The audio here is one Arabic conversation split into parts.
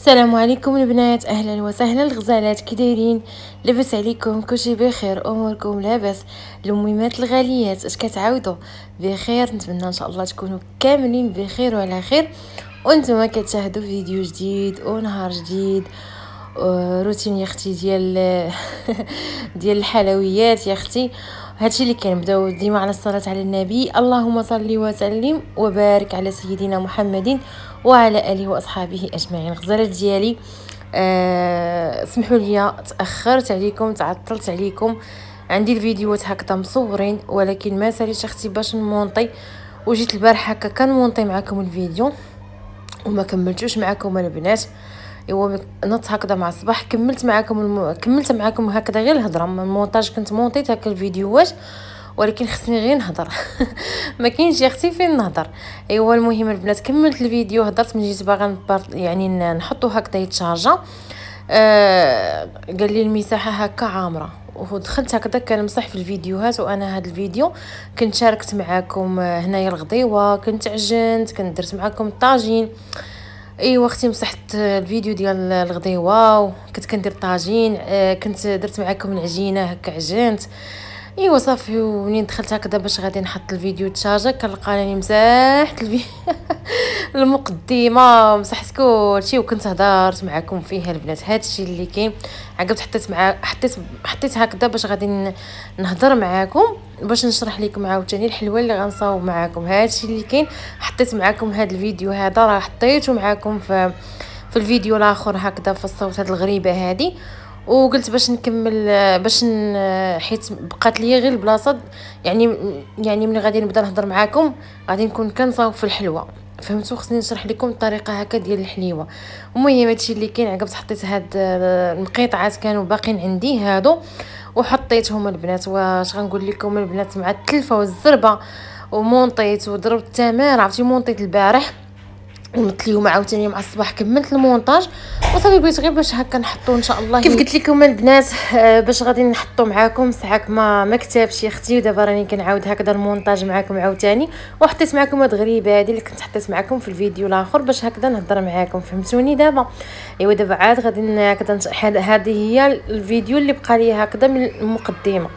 السلام عليكم البنات اهلا وسهلا الغزالات كي دايرين لاباس عليكم كلشي بخير اموركم لاباس الاميمات الغاليات اش كتعاودوا بخير نتمنى ان شاء الله تكونوا كاملين بخير وعلى خير وانتم كتشاهدوا فيديو جديد ونهار جديد روتين يا اختي ديال ديال الحلويات يا اختي هادشي اللي كنبداو ديما على الصلاه على النبي اللهم صل وسلم وبارك على سيدنا محمد وعلى اله واصحابه اجمعين الغزاله ديالي آه سمحوا لي تاخرت عليكم تعطلت عليكم عندي الفيديوهات هكذا مصورين ولكن ما ساليتش اختي باش نمونطي وجيت البارح هكا كنمونطي معكم الفيديو وما كملتوش معكم البنات ايوا نط هكذا مع الصباح كملت معكم الم... كملت معكم هكذا غير الهضره من المونتاج كنت مونطيت هكا الفيديوهات ولكن خصني غير نهضر ما كاينش يا اختي فين نهضر ايوا المهم البنات كملت الفيديو هضرت من جيت باغا يعني نحطو هكذا يتشارجا آه، قال لي المساحه هكا عامره ودخلت هكذا كنمسح في الفيديوهات وانا هاد الفيديو كنت شاركت معاكم آه، هنايا الغضيوه كنت عجنت كنت درت معاكم الطاجين ايوا اختي مسحت الفيديو ديال الغديوه كنت كندير طاجين آه، كنت درت معاكم العجينه هكا عجنت ايوا صافي ومنين دخلت هكذا باش غادي نحط الفيديو تشارجا كنلقى راني مسحت المقدمه مسحت كلشي وكنت هضرت معكم فيها البنات هادشي اللي كاين عقبت حطيت مع حطيت حطيت هكذا باش غادي نهضر معاكم باش نشرح لكم عاوتاني الحلوه اللي غنصاوب معاكم هادشي اللي كاين حطيت معاكم هاد الفيديو هذا راه حطيته معاكم في في الفيديو الاخر هكذا في الصوت هاد الغريبه هذه وقلت باش نكمل باش حيت بقات لي غير البلاصه يعني يعني ملي غادي نبدا نهضر معاكم غادي نكون كنصاوب في الحلوه فهمتوا خصني نشرح لكم الطريقه هكا ديال الحليوه المهم هادشي اللي كاين عقبت حطيت هاد المقيطعات كانوا باقيين عندي هادو وحطيتهم البنات واش غنقول لكم البنات مع التلفه والزربه ومونطيت وضربت التمر عرفتي مونطيت البارح قمت اليوم عاوتاني مع الصباح كملت المونتاج وصافي بغيت غير باش هكا نحطو ان شاء الله كيف قلت لكم البنات آه، باش غادي نحطو معاكم ساعك ما ما كتبش اختي ودابا راني كنعاود هكذا المونتاج معاكم عاوتاني وحطيت معاكم هاد الغريبه هادي اللي كنت حطيت معاكم في الفيديو الاخر باش هكذا نهضر معاكم فهمتوني دابا ايوا دابا عاد غادي هكذا هذه هي الفيديو اللي بقى لي هكذا من المقدمه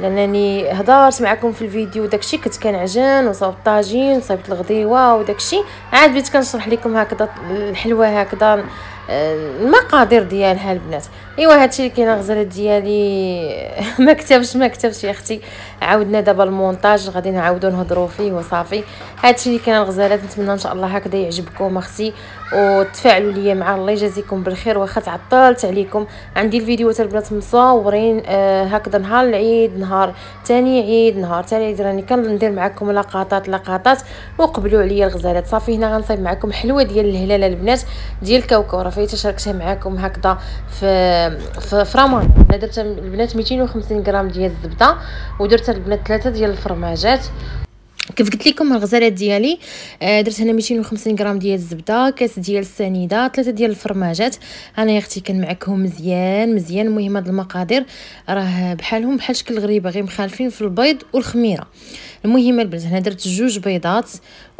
لانني هضرت معكم في الفيديو داكشي كنت كنعجن وصاوبت طاجين وصاوبت الغديوه وداكشي عاد بديت كنشرح لكم هكذا الحلوه هكذا المقادير ديالها البنات ايوا هادشي اللي كاين غزاله ديالي ما كتبش ما كتبش يا اختي عاودنا دابا المونتاج غادي نعاودو نهضروا فيه وصافي هادشي اللي كاين غزالات نتمنى ان شاء الله هكذا يعجبكم اختي وتفاعلوا ليا مع الله يجازيكم بالخير واخا تعطلت عليكم عندي الفيديوهات البنات مصورين آه هكذا نهار العيد نهار ثاني عيد نهار ثاني عيد راني كندير معكم لقطات لقطات وقبلوا عليا الغزالات صافي هنا غنصايب معكم حلوه ديال الهلال البنات ديال كوكو صافي تشاركتها معكم هكذا في في, في انا درت البنات 250 غرام ديال الزبده ودرت البنات ثلاثه ديال الفرماجات كيف قلت لكم الغزالات ديالي آه، درت هنا 250 غرام ديال الزبده كاس ديال السنيده ثلاثه ديال الفرماجات انا يا اختي معكم مزيان مزيان المهم هاد المقادير راه بحالهم بحال شكل غريبه غير مخالفين في البيض والخميره المهم البنات هنا درت جوج بيضات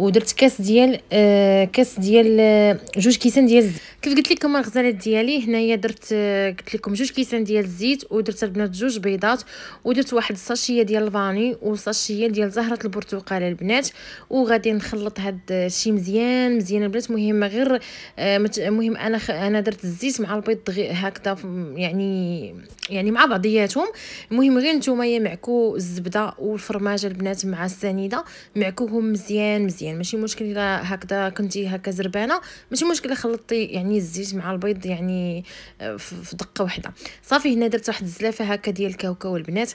ودرت كاس ديال آه، كاس ديال آه، جوج كيسان ديال الزيت كيف قلت لكم الغزالات ديالي هنايا درت آه، قلت لكم جوج كيسان ديال الزيت ودرت البنات جوج بيضات ودرت واحد الساشيه ديال الفاني وساشيه ديال زهره البرتقال البنات وغادي نخلط هاد الشيء مزيان مزيان البنات مهم غير مهم انا خ... انا درت الزيت مع البيض هكذا يعني يعني مع بعضياتهم المهم غير نتوما معكو الزبده والفرماجه البنات مع السنيده معكوهم مزيان مزيان يعني ماشي مشكل الا هكذا كنتي هكا زربانه ماشي مشكل خلطتي يعني الزيت مع البيض يعني آه، في دقه واحده صافي هنا درت واحد الزلافه هكا ديال الكاوكاو البنات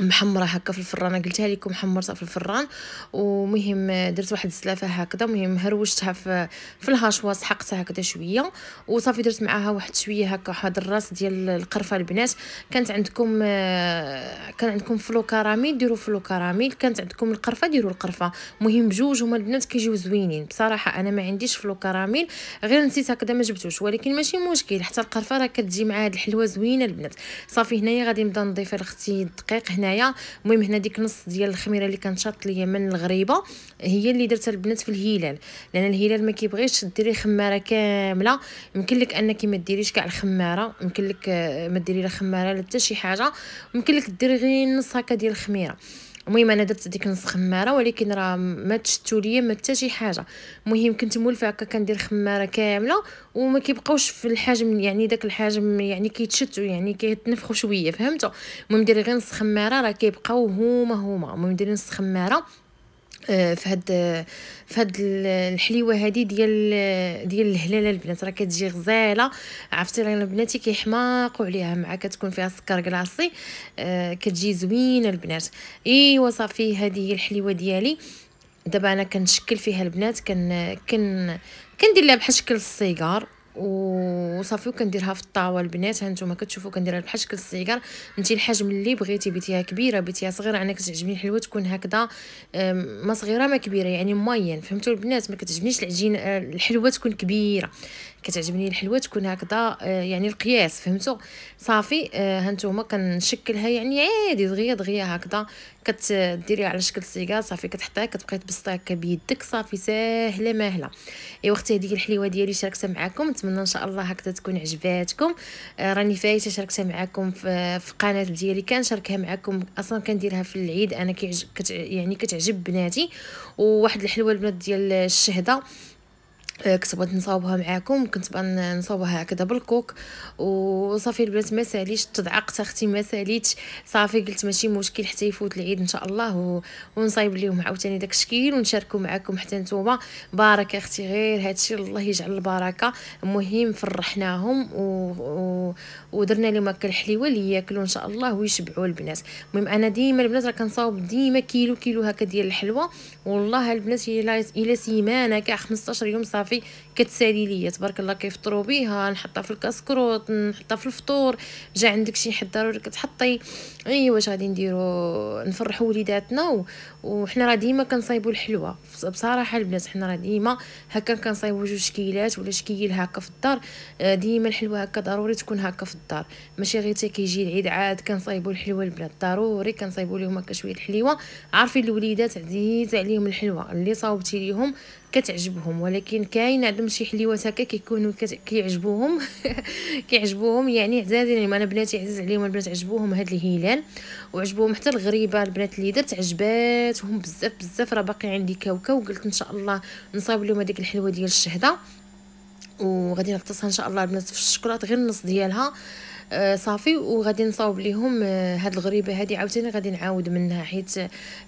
محمره هكا في الفران قلتها لكم حمرتها في الفران ومهم درت واحد السلافه هكذا مهم هروشتها في في الهاشوا سحقتها هكذا شويه وصافي درت معاها واحد شويه هكا واحد الراس ديال القرفه البنات كانت عندكم كان عندكم فلو كراميل ديروا فلو كراميل كانت عندكم القرفه ديروا القرفه مهم بجوج هما البنات كيجيو زوينين بصراحه انا ما عنديش فلو كراميل غير نسيت هكذا ما جبتوش ولكن ماشي مشكل حتى القرفه راه كتجي مع هاد الحلوه زوينه البنات صافي هنايا غادي نبدا نضيف اختي الدقيق هنا هنايا المهم هنا ديك نص ديال الخميره اللي كنشاط ليا من الغريبه هي اللي درتها البنات في الهلال لان الهلال ما كيبغيش ديري خماره كامله يمكن لك انك ما ديريش كاع الخماره يمكن لك آه، ما ديري لا خماره لا حتى شي حاجه يمكن لك ديري غير نص هكا ديال الخميره المهم انا درت ديك نص خماره ولكن راه ما تشتو ليا ما حتى شي حاجه المهم كنت مولفه هكا كندير خماره كامله وما كيبقاوش في الحجم يعني داك الحجم يعني كيتشتو يعني كيتنفخوا شويه فهمتوا المهم ديري غير نص خماره راه كيبقاو هما هما المهم ديري نص خماره آه، في هاد آه، في هاد الحليوه هادي ديال آه، ديال الهلاله البنات راه كتجي غزاله عرفتي رانا بناتي كيحماقوا عليها مع كتكون فيها سكر كلاصي كتجي زوينه البنات ايوا صافي هادي هي الحليوه ديالي دابا انا كنشكل فيها البنات كن كن كندير لها بحال شكل السيجار وصافي وكنديرها في الطاوه البنات ها نتوما كتشوفوا كنديرها بحال شكل السيجار انت الحجم اللي بغيتي بيتيها كبيره بيتيها صغيره انا كتعجبني الحلوه تكون هكذا ما صغيره ما كبيره يعني ماين فهمتوا البنات ما كتعجبنيش العجينه آه، الحلوه تكون كبيره كتعجبني الحلوه تكون هكذا آه، يعني القياس فهمتوا صافي آه، هانتوما كنشكلها يعني عادي دغيا دغيا هكذا كتديريها على شكل سيكار صافي كتحطيها كتبقاي تبسطيها هكا بيدك صافي ساهله ماهله ايوا اختي هذيك الحلوه ديالي شاركتها معكم نتمنى ان شاء الله هكذا تكون عجباتكم آه، راني فايته شاركتها معكم في قناه ديالي كنشاركها معكم اصلا كنديرها في العيد انا كتعجب يعني كتعجب بناتي وواحد الحلوه البنات ديال الشهده كنت بغيت نصاوبها معاكم كنت بغا نصاوبها هكذا بالكوك وصافي البنات ما ساليتش تضعقت اختي ما ساليتش صافي قلت ماشي مشكل حتى يفوت العيد ان شاء الله و... ونصايب ليهم عاوتاني داك الشكل ونشاركوا معاكم حتى نتوما باركه اختي غير هادشي الله يجعل البركه المهم فرحناهم و... و... ودرنا لهم هكا الحليوه اللي ياكلوا ان شاء الله ويشبعوا البنات المهم انا ديما البنات راه كنصاوب ديما كيلو كيلو هكا ديال الحلوه والله البنات الا سيمانه كاع 15 يوم صافي صافي كتسالي ليا تبارك الله كيفطروا بها نحطها في الكاسكروت نحطها في الفطور جا عندك شي حد ضروري كتحطي اي واش غادي نديرو نفرحوا وليداتنا وحنا راه ديما كنصايبوا الحلوه بصراحه البنات حنا راه ديما هكا كنصايبوا جوج شكيلات ولا شكيل هكا في الدار آه، ديما الحلوه هكا ضروري تكون هكا في الدار ماشي غير حتى كيجي العيد عاد كنصايبوا الحلوه البنات ضروري كنصايبوا لهم هكا شويه الحليوه عارفين الوليدات عزيز عليهم الحلوه اللي صاوبتي ليهم كتعجبهم ولكن كاين عندهم شي حليوات هكا كيكونوا كيعجبوهم كيعجبوهم يعني عزازين يعني انا بناتي عزاز عليهم البنات عجبوهم هاد الهلال وعجبوهم حتى الغريبه البنات اللي درت عجباتهم بزاف بزاف راه باقي عندي كاوكاو وقلت ان شاء الله نصاوب لهم هذيك الحلوه ديال الشهده وغادي نغطسها ان شاء الله البنات في الشكلاط غير النص ديالها آه، صافي وغادي نصاوب ليهم آه، هاد الغريبه هادي عاوتاني غادي نعاود منها حيت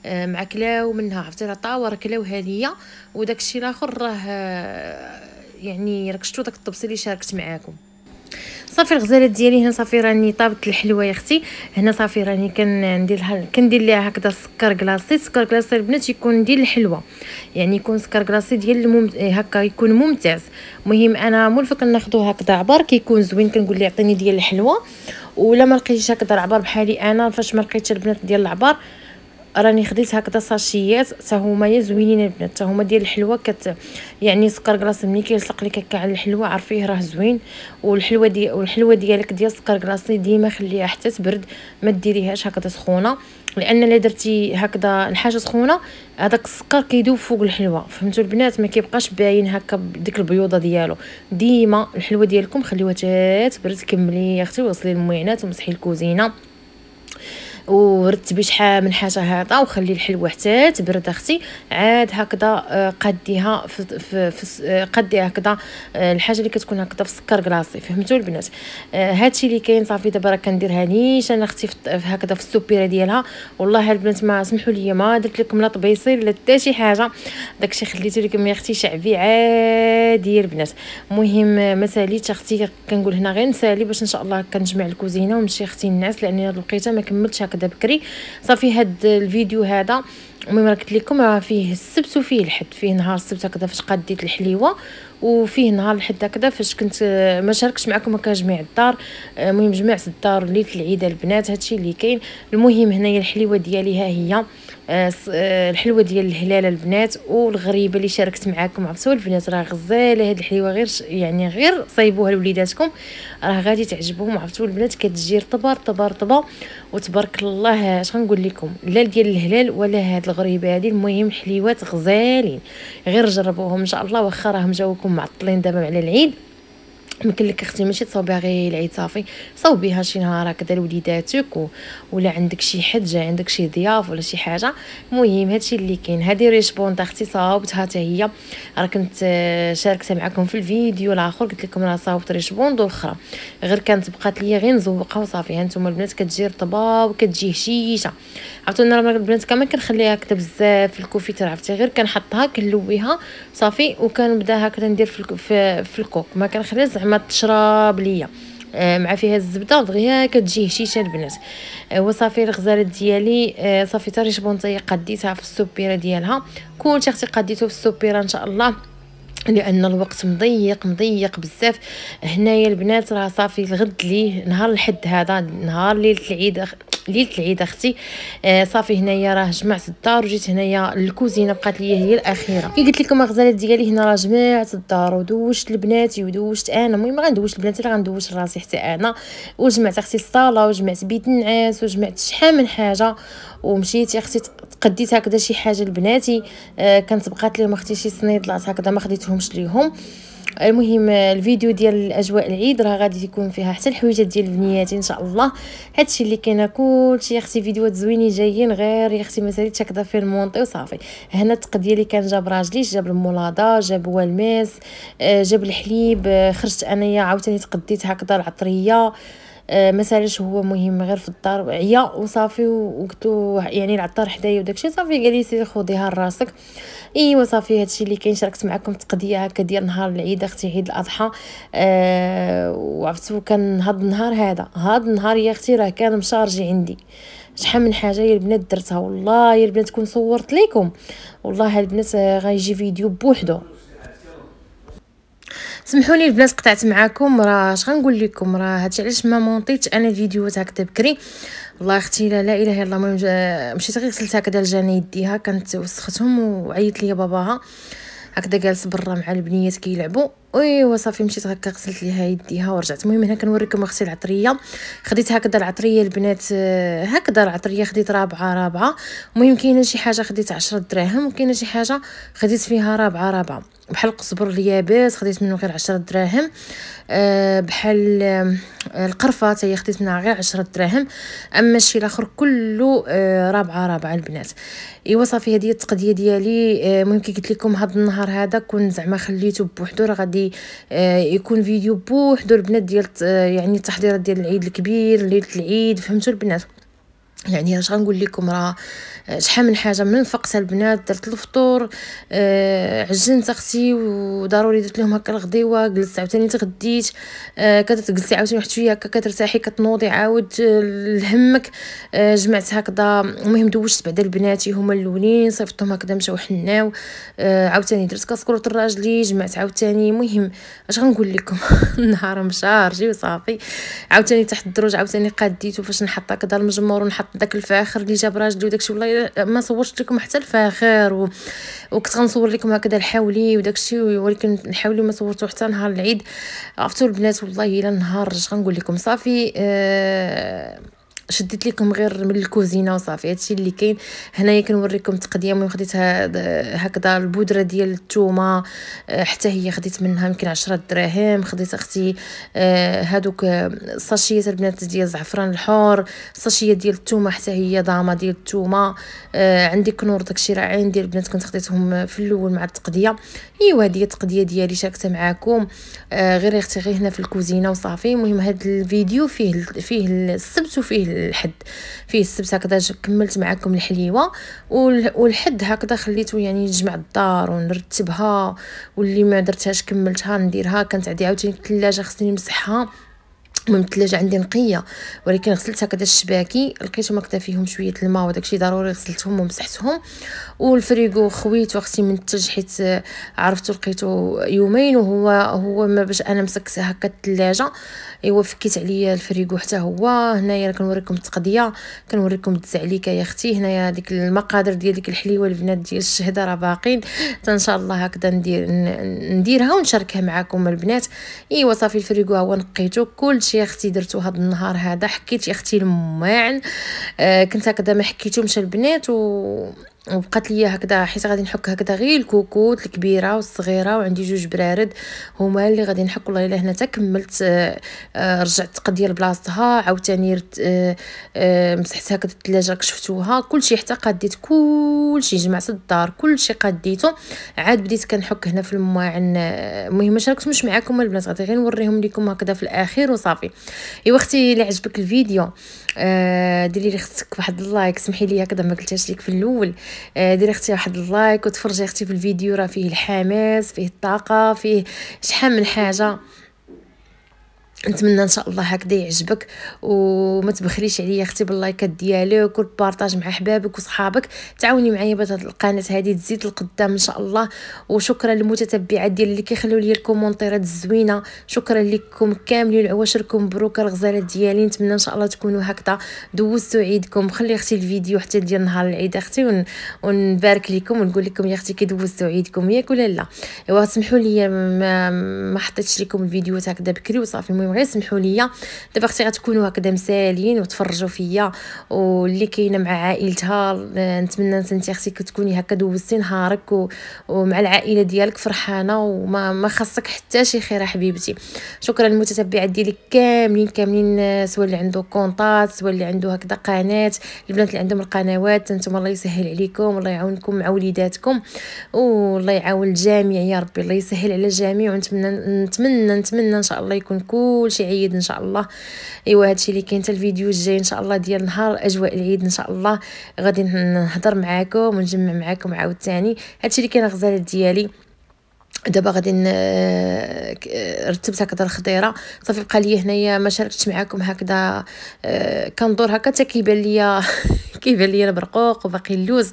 آه، مع كلاو منها عرفتي راه طاور كلاوها ليا وداكشي الاخر راه يعني راك شفتو داك الطبسي اللي شاركت معاكم صافي الغزالات ديالي هنا صافي راني طابت الحلوه يا اختي هنا صافي راني كندير لها كندير ليها هكذا سكر كلاصي سكر كلاصي البنات يكون ديال الحلوه يعني يكون سكر كلاصي ديال الممت... هكا يكون ممتاز مهم انا مول ناخذو هكذا عبار كيكون زوين كنقول ليه عطيني ديال الحلوه ولا ما لقيتش هكذا العبر بحالي انا فاش ما لقيتش البنات ديال العبار راني خديت هكذا ساشيات حتى هما زوينين البنات حتى هما ديال الحلوه كت يعني سكر كلاص ملي كيلصق لك هكا على الحلوه عرفيه راه زوين والحلوه دي والحلوه ديالك ديال سكر كلاصي ديما خليها حتى تبرد ما ديريهاش هكذا سخونه لان الا درتي هكذا الحاجه سخونه هذاك السكر كيدوب فوق الحلوه فهمتوا البنات ما كيبقاش باين هكا بديك البيوضه ديالو ديما الحلوه ديالكم خليوها تبرد كملي يا اختي وصلي المعينات ومسحي الكوزينه ورتبي شحال من حاجه هذا وخلي الحلوه حتى تبرد اختي عاد هكذا آه، قديها في, آه، قديها هكذا آه، الحاجه اللي كتكون هكذا في السكر كلاصي فهمتوا البنات هادشي اللي كاين صافي دابا راه كنديرها نيش انا اختي هكذا في السوبيره ديالها والله البنات ما سمحوا لي ما درت لكم لا طبيصير لا حتى شي حاجه داكشي خليته لكم يا اختي شعبي عادي البنات المهم ما ساليتش اختي كنقول هنا غير نسالي باش ان شاء الله كنجمع الكوزينه ونمشي اختي الناس لان هاد الوقيته ما كملتش هكذا واخده بكري صافي هاد الفيديو هذا المهم راه قلت لكم راه فيه السبت وفيه الحد فيه نهار السبت هكذا فاش قديت الحليوه وفيه نهار الحد هكذا فاش كنت ما شاركتش معكم هكا جميع الدار المهم جمعت الدار ليله العيد البنات هادشي اللي كاين المهم هنايا الحليوه ديالي ها هي آه، آه، الحلوه ديال الهلاله البنات والغريبه اللي شاركت معاكم عرفتوا البنات راه غزاله هاد الحلوه غير يعني غير صايبوها لوليداتكم راه غادي تعجبهم عرفتوا البنات كتجي رطبه رطبه رطبه وتبارك الله اش غنقول لكم لا ديال الهلال ولا هاد الغريبه هادي المهم حليوات غزالين غير جربوهم ان شاء الله واخا راهم جاوكم معطلين دابا على العيد يمكن لك اختي ماشي تصاوبيها غير العيد صافي صوبيها شي نهار هكذا لوليداتك و... ولا عندك شي حد عندك شي ضياف ولا شي حاجه المهم هادشي اللي كاين هادي تاع اختي صاوبتها حتى هي راه كنت آه، شاركتها معكم في الفيديو الاخر قلت لكم راه صاوبت ريسبوند اخرى غير كانت بقات لي غير نزوقها وصافي ها نتوما البنات كتجي رطبه وكتجي هشيشه عاوتاني راه البنات كامل كنخليها هكذا بزاف في الكوفيتر عرفتي غير كنحطها كنلويها صافي وكنبدا هكذا ندير في, في, في الكوك ما كنخليها زعما تشرب ليا آه، مع فيها الزبده دغيا كتجي هشيشه البنات آه، وصافي الغزالات ديالي آه، صافي حتى ريشبونطيه قديتها في السوبيره ديالها كلشي اختي قديته في السوبيره ان شاء الله لان الوقت مضيق مضيق بزاف هنايا البنات راه صافي الغد ليه نهار الحد هذا نهار ليله العيد ليله العيد اختي آه صافي هنايا راه جمعت الدار وجيت هنايا الكوزينه بقات لي هي الاخيره كي قلت لكم الغزاله ديالي هنا راه جمعت الدار ودوشت لبناتي ودوشت انا المهم غندوش لبناتي راه غندوش راسي حتى انا وجمعت اختي الصاله وجمعت بيت النعاس وجمعت شحال من حاجه ومشيت اختي قديت هكذا شي حاجه لبناتي آه كانت بقات لهم اختي شي صنيدلات هكذا ما خديتهمش ليهم المهم الفيديو ديال اجواء العيد راه غادي يكون فيها حتى الحويجات ديال البنيات ان شاء الله هادشي اللي كاين كلشي يا اختي فيديوهات زوينين جايين غير يا اختي ما ساليتش في المونطي وصافي هنا التقديه اللي كان جاب راجلي جاب المولاده جاب والماس آه، جاب الحليب آه، خرجت انايا عاوتاني تقديت هكذا العطريه آه، ما سالش هو مهم غير في الدار عيا وصافي وقتو يعني العطار حدايا وداكشي صافي قال لي سيري خديها لراسك ايوا صافي هادشي اللي كاين شاركت معكم تقضيه هكا ديال نهار العيد اختي عيد الاضحى أه وعرفتو كان هاد النهار هذا هاد النهار يا اختي راه كان مشارجي عندي شحال من حاجه يا البنات درتها والله يا البنات كون صورت ليكم والله البنات آه، غيجي فيديو بوحدو سمحوا لي البنات قطعت معاكم راه اش غنقول لكم راه هادشي علاش ما مونطيتش انا الفيديوهات هكذا بكري والله اختي لا لا اله الا الله المهم مشيت غير غسلت هكذا لجاني يديها كانت وسختهم وعيط لي باباها هكذا جالس برا مع البنيات كيلعبوا ايوا صافي مشيت هكا غسلت ليها يديها ورجعت المهم هنا كنوريكم اختي العطريه خديت هكذا العطريه البنات آه، هكذا العطريه خديت رابعه رابعه المهم كاينه شي حاجه خديت عشرة دراهم وكاينه شي حاجه خديت فيها رابعه رابعه بحال القزبر اليابس خديت منه غير عشرة دراهم آه، بحال آه، القرفه حتى هي خديت منها غير عشرة دراهم اما الشيء الاخر كله آه، رابعه رابعه البنات ايوا صافي هذه التقضيه ديالي المهم كي قلت لكم هذا النهار هذا كون زعما خليته بوحدو راه غادي يكون فيديو بوحدو البنات ديال يعني التحضيرات ديال العيد الكبير ليله العيد فهمتوا البنات يعني اش غنقول لكم راه آه، شحال من حاجه من فقت البنات درت الفطور آه عجنت اختي وضروري درت لهم هكا الغديوه جلست عاوتاني تغديت آه كتجلسي عاوتاني واحد شويه هكا كترتاحي كتنوضي عاود آه، لهمك آه جمعت هكذا المهم دوشت بعدا البناتي هما الاولين صيفطتهم هكذا مشاو حناو آه عاوتاني درت كاسكروت لراجلي جمعت عاوتاني المهم اش غنقول لكم النهار مشارجي وصافي عاوتاني تحت الدروج عاوتاني قاديت وفاش نحط هكذا المجمور ونحط داك الفاخر اللي جاب راجلي وداكشي والله ما صورت لكم حتى الفاخر و... وكنت غنصور لكم هكذا الحولي وداكشي ولكن الحولي ما صورته حتى نهار العيد عرفتوا البنات والله الا نهار اش غنقول لكم صافي أه شديت لكم غير من الكوزينه وصافي هادشي اللي كاين هنايا كنوريكم تقديم يوم خديت هكذا البودره ديال الثومه آه، حتى هي خديت منها يمكن 10 دراهم خديت اختي آه، هادوك الساشيات آه، البنات ديال الزعفران الحر صاشيه ديال الثومه حتى هي ضامه ديال الثومه عندي كنور داكشي راه عندي البنات كنت خديتهم في الاول مع التقديه ايوا هذه التقديه ديالي شاركتها معاكم غير اختي غير هنا في الكوزينه وصافي المهم هذا الفيديو فيه فيه السبت وفيه الحد فيه السبت هكذا كملت معكم الحليوه والحد هكذا خليته يعني نجمع الدار ونرتبها واللي ما درتهاش كملتها نديرها كانت عندي عاوتاني الثلاجه خصني نمسحها المهم الثلاجه عندي نقيه ولكن غسلت هكذا الشباكي لقيت هكدا فيهم شويه الماء الشيء ضروري غسلتهم ومسحتهم والفريغو خويتو من منتج حيت عرفتو لقيتو يومين وهو هو ما باش انا مسكت هكا الثلاجه ايوا فكيت عليا الفريغو حتى هو هنايا كنوريكم التقضيه كنوريكم التزعليكه يا اختي هنايا ديك المقادير ديال ديك الحليوه البنات ديال الشهده راه باقين حتى ان شاء الله هكذا ندير نديرها ونشاركها معكم البنات ايوا صافي الفريغو هو نقيتو كلشي يا اختي درتو هاد النهار هذا حكيت يا اختي الماعن آه كنت هكذا ما حكيتو مشى البنات و وبقات ليا هكذا حيت غادي نحك هكذا غير الكوكوت الكبيره والصغيره وعندي جوج برارد هما اللي غادي نحك والله الا هنا تكملت آه، آه، رجعت قضيه لبلاصتها عاوتاني آه، مسحت هكذا الثلاجه كشفتوها كلشي حتى قديت كلشي جمعت الدار كلشي قديته عاد بديت كنحك هنا في المواعن المهم ما شاركتمش معكم البنات غادي غير نوريهم لكم هكذا في الاخير وصافي ايوا اختي اللي عجبك الفيديو ديري لي اختك واحد اللايك سمحي لي هكذا ما قلتهاش لك في الاول آه، ديري اختي واحد اللايك وتفرجي اختي في الفيديو راه فيه الحماس فيه الطاقه فيه شحال من حاجه نتمنى ان شاء الله هكذا يعجبك وما تبخليش عليا اختي باللايكات ديالك والبارطاج مع احبابك وصحابك تعاوني معايا باش هاد القناه هذه تزيد لقدام ان شاء الله وشكرا للمتتبعات ديال اللي كيخليو لي الكومونتيرات الزوينه شكرا لكم كاملين عواشركم مبروك الغزالات ديالي نتمنى ان شاء الله تكونوا هكذا دوزتوا عيدكم خلي اختي الفيديو حتى ديال نهار العيد اختي ون... ونبارك لكم ونقول لكم يا اختي كي دوزتوا عيدكم ياك ولا لا ايوا سمحوا لي ما, ما حطيتش لكم الفيديوهات هكذا بكري وصافي المهم انكم غير سمحوا ليا دابا اختي غتكونوا هكذا مسالين وتفرجوا فيا واللي كاينه مع عائلتها آه، نتمنى انت اختي كتكوني هكا دوزتي نهارك و... ومع العائله ديالك فرحانه وما ما خاصك حتى شي خير حبيبتي شكرا المتتبعات ديالي كاملين كاملين آه، سواء اللي عنده كونطات سواء اللي عنده هكذا قناه البنات اللي عندهم القنوات انتم الله يسهل عليكم الله يعاونكم مع وليداتكم والله يعاون الجميع يا ربي الله يسهل على الجميع ونتمنى نتمنى نتمنى ان شاء الله يكون كل كلشي عيد ان شاء الله ايوا هادشي اللي كاين حتى الفيديو الجاي ان شاء الله ديال نهار اجواء العيد ان شاء الله غادي نهضر معاكم ونجمع معاكم عاوتاني هادشي اللي كاين غزاله ديالي دابا غادي رتبت هكذا الخضيره صافي بقى لي هنايا ما شاركتش معكم هكذا آه، كندور هكا حتى كيبان ليا كيبان ليا البرقوق وباقي اللوز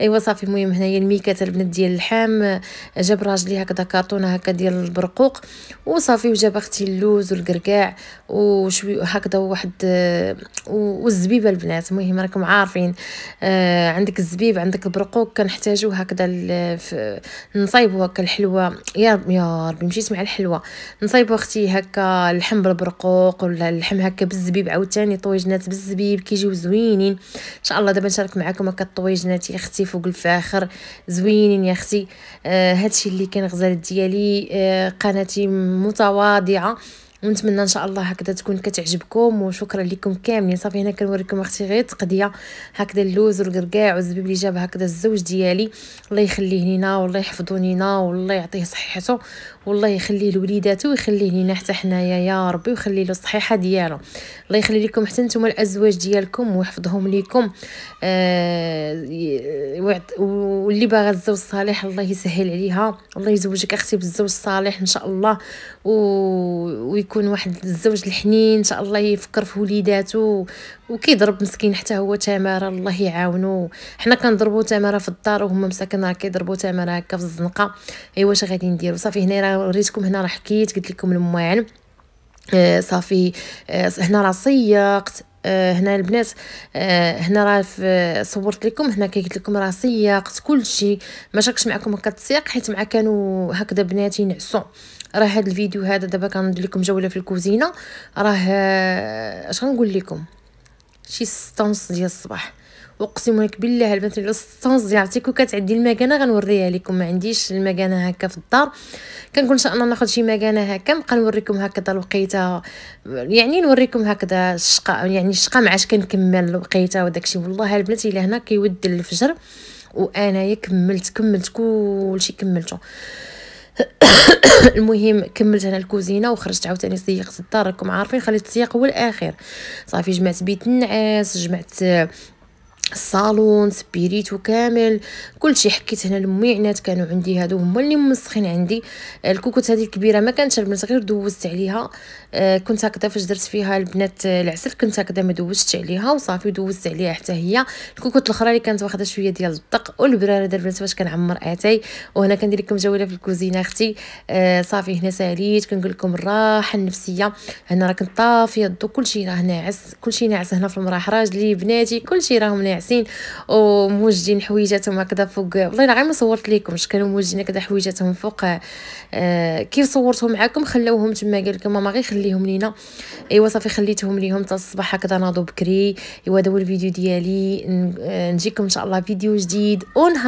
ايوا صافي المهم هنايا الميكات البنات ديال اللحام جاب راجلي هكذا كارطونه هكا ديال البرقوق وصافي وجاب اختي اللوز والكركاع وشوي هكذا واحد آه، والزبيبه البنات المهم راكم عارفين آه، عندك الزبيب عندك البرقوق كنحتاجو هكذا نصايبو هكا الحلوه يا يا ربي مشيت مع الحلوه نصايبو اختي هكا اللحم بالبرقوق ولا اللحم هكا بالزبيب عاوتاني طويجنات بالزبيب كيجيو زوينين ان شاء الله دابا نشارك معكم هكا الطويجنات يا اختي فوق الفاخر زوينين يا اختي آه، هادشي اللي كان غزال ديالي قناتي متواضعه ونتمنى ان شاء الله هكذا تكون كتعجبكم وشكرا لكم كاملين صافي هنا كنوريكم اختي غير تقديه هكذا اللوز والقرقاع والزبيب اللي جاب هكذا الزوج ديالي الله يخليه لينا والله يحفظه لينا والله يعطيه صحته والله يخليه لوليداتو ويخليه لينا حتى حنايا يا ربي ويخلي له الصحيحه ديالو الله يخلي لكم حتى نتوما الازواج ديالكم ويحفظهم لكم آه واللي باغا الزوج الصالح الله يسهل عليها الله يزوجك اختي بالزوج الصالح ان شاء الله و... ويكون واحد الزوج الحنين ان شاء الله يفكر في وليداتو وكيضرب مسكين حتى هو تماره الله يعاونو حنا كنضربو تماره في الدار وهما مساكن راه كيضربو تماره هكا في الزنقه ايوا واش غادي نديرو صافي هنا راه وريتكم هنا راه حكيت قلت لكم المواعن آه، صافي آه، هنا راه صيقت آه، هنا البنات هنا راه صورت لكم هنا كي قلت لكم راه صيقت كلشي ما شاكش معكم هكا التسياق حيت مع كانوا هكذا بنات ينعسوا راه هذا الفيديو هذا دابا كندير لكم جوله في الكوزينه راه اش غنقول لكم شي ستونس ديال الصباح اقسم لك بالله البنات الا 6 ديال عرفتي كانت عندي المكانه غنوريها لكم ما عنديش المكانه هكا في الدار كنقول ان شاء الله ناخذ شي مكانه هكا نبقى نوريكم هكذا الوقيته يعني نوريكم هكذا الشقه يعني الشقه معاش كنكمل الوقيته وداكشي والله البنات الا هنا كيود الفجر وانايا كملت كملت كلشي كملته المهم كملت انا الكوزينه وخرجت عاوتاني سيقت الدار راكم عارفين خليت السياق هو الاخير صافي جمعت بيت النعاس جمعت آه، الصالون سبيريتو كامل كلشي حكيت هنا لامي عنات كانوا عندي هادو هما اللي مسخين عندي الكوكوت هذه الكبيره ما كانتش غير دوزت عليها آه، كنت هكذا فاش درت فيها البنات آه، العسل كنت هكذا ما دوزت عليها وصافي دوزت عليها حتى هي الكوكوت الاخرى اللي كانت واخده شويه ديال الدق والبرارده البنات فاش كنعمر اتاي وهنا كندير لكم جوله في الكوزينه اختي آه، صافي هنا ساليت كنقول لكم الراحه النفسيه هنا راه كنت طافيه الضو كلشي راه ناعس كلشي ناعس هنا في المراح راجلي بناتي كلشي راهم ناعسين وموجدين حويجاتهم هكذا فوق والله غير ما صورت اش كانوا موجدين هكذا حويجاتهم فوق كيف صورتهم معكم خلوهم تما قال لكم ماما غير خليهم لينا ايوا صافي خليتهم ليهم حتى الصباح هكذا ناضوا بكري ايوا هذا هو الفيديو ديالي آه، نجيكم ان شاء الله فيديو جديد ونهار